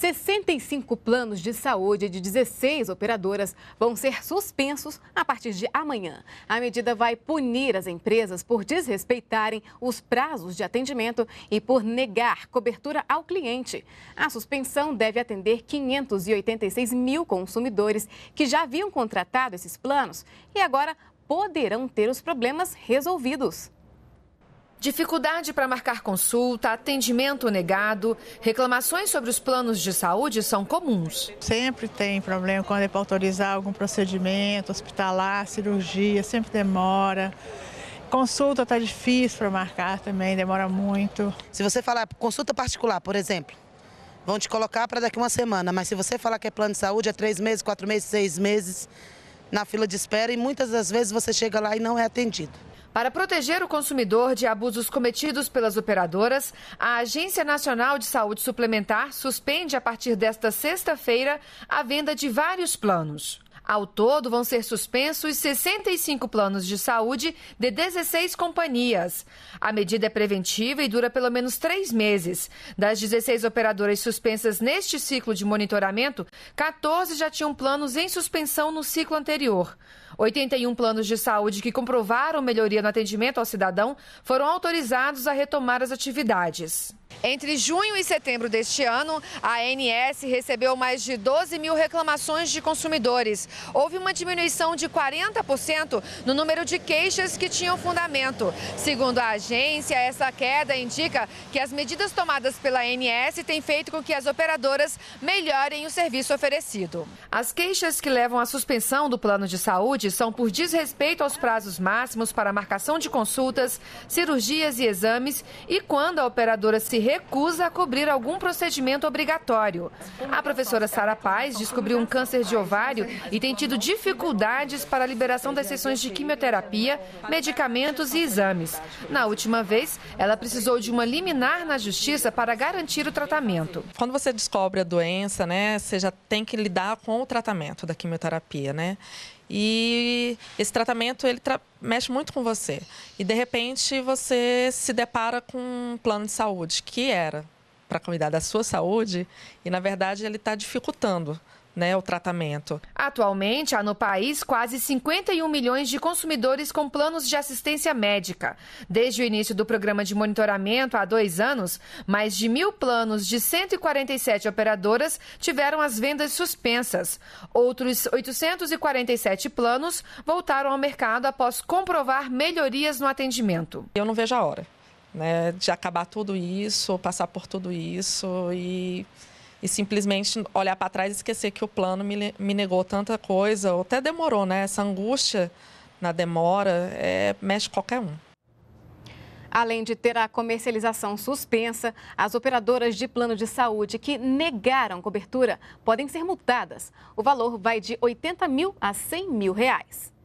65 planos de saúde de 16 operadoras vão ser suspensos a partir de amanhã. A medida vai punir as empresas por desrespeitarem os prazos de atendimento e por negar cobertura ao cliente. A suspensão deve atender 586 mil consumidores que já haviam contratado esses planos e agora poderão ter os problemas resolvidos. Dificuldade para marcar consulta, atendimento negado, reclamações sobre os planos de saúde são comuns. Sempre tem problema quando é para autorizar algum procedimento hospitalar, cirurgia, sempre demora. Consulta está difícil para marcar também, demora muito. Se você falar consulta particular, por exemplo, vão te colocar para daqui uma semana, mas se você falar que é plano de saúde, é três meses, quatro meses, seis meses na fila de espera e muitas das vezes você chega lá e não é atendido. Para proteger o consumidor de abusos cometidos pelas operadoras, a Agência Nacional de Saúde Suplementar suspende a partir desta sexta-feira a venda de vários planos. Ao todo, vão ser suspensos 65 planos de saúde de 16 companhias. A medida é preventiva e dura pelo menos três meses. Das 16 operadoras suspensas neste ciclo de monitoramento, 14 já tinham planos em suspensão no ciclo anterior. 81 planos de saúde que comprovaram melhoria no atendimento ao cidadão foram autorizados a retomar as atividades. Entre junho e setembro deste ano, a ANS recebeu mais de 12 mil reclamações de consumidores. Houve uma diminuição de 40% no número de queixas que tinham fundamento. Segundo a agência, essa queda indica que as medidas tomadas pela ANS têm feito com que as operadoras melhorem o serviço oferecido. As queixas que levam à suspensão do plano de saúde são por desrespeito aos prazos máximos para marcação de consultas, cirurgias e exames e quando a operadora se recusa a cobrir algum procedimento obrigatório. A professora Sara Paz descobriu um câncer de ovário e tem tido dificuldades para a liberação das sessões de quimioterapia, medicamentos e exames. Na última vez, ela precisou de uma liminar na justiça para garantir o tratamento. Quando você descobre a doença, né, você já tem que lidar com o tratamento da quimioterapia, né? E esse tratamento ele tra mexe muito com você. E de repente você se depara com um plano de saúde que era para cuidar da sua saúde e, na verdade, ele está dificultando. Né, o tratamento. Atualmente, há no país quase 51 milhões de consumidores com planos de assistência médica. Desde o início do programa de monitoramento, há dois anos, mais de mil planos de 147 operadoras tiveram as vendas suspensas. Outros 847 planos voltaram ao mercado após comprovar melhorias no atendimento. Eu não vejo a hora né? De acabar tudo isso, passar por tudo isso e, e simplesmente olhar para trás e esquecer que o plano me, me negou tanta coisa, ou até demorou, né? Essa angústia na demora é, mexe qualquer um. Além de ter a comercialização suspensa, as operadoras de plano de saúde que negaram cobertura podem ser multadas. O valor vai de 80 mil a 100 mil reais.